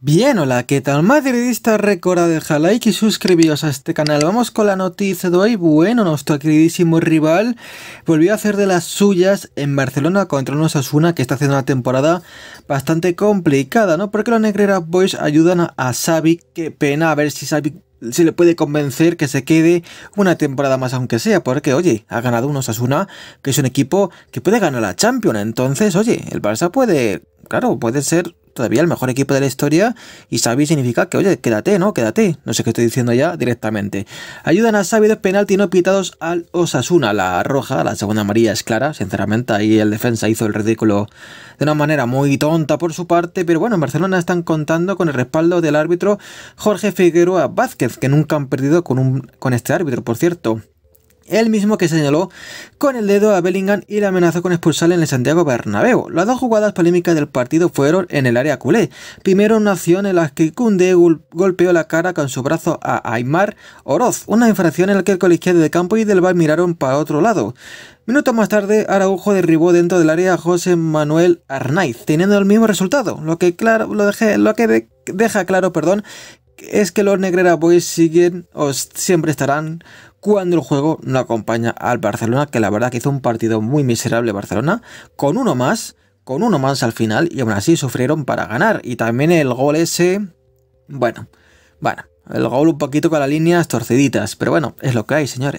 Bien, hola, ¿qué tal? Madridista, recuerda dejar like y suscribiros a este canal. Vamos con la noticia de hoy. Bueno, nuestro queridísimo rival volvió a hacer de las suyas en Barcelona contra un Osasuna que está haciendo una temporada bastante complicada, ¿no? Porque los Negrera Boys ayudan a Xavi. Qué pena, a ver si Xavi se le puede convencer que se quede una temporada más aunque sea, porque oye, ha ganado un Osasuna, que es un equipo que puede ganar la Champions, entonces oye, el Barça puede, claro, puede ser todavía el mejor equipo de la historia y Xavi significa que, oye, quédate, ¿no? Quédate. No sé qué estoy diciendo ya directamente. Ayudan a Xavi dos penaltis no pitados al Osasuna. La roja, la segunda amarilla es clara, sinceramente. Ahí el defensa hizo el ridículo de una manera muy tonta por su parte, pero bueno, en Barcelona están contando con el respaldo del árbitro Jorge Figueroa Vázquez, que nunca han perdido con, un, con este árbitro, por cierto el mismo que señaló con el dedo a Bellingham y le amenazó con expulsarle en el Santiago Bernabéu. Las dos jugadas polémicas del partido fueron en el área culé. Primero una acción en la que Kunde golpeó la cara con su brazo a Aymar Oroz, una infracción en la que el colegiado de campo y del bar miraron para otro lado. Minutos más tarde, Araujo derribó dentro del área a José Manuel Arnaiz, teniendo el mismo resultado, lo que, claro, lo lo que deja claro perdón, es que los Negrera Boys siguen o siempre estarán cuando el juego no acompaña al Barcelona, que la verdad que hizo un partido muy miserable Barcelona, con uno más, con uno más al final, y aún así sufrieron para ganar. Y también el gol ese, bueno, bueno, el gol un poquito con las líneas torceditas, pero bueno, es lo que hay, señores.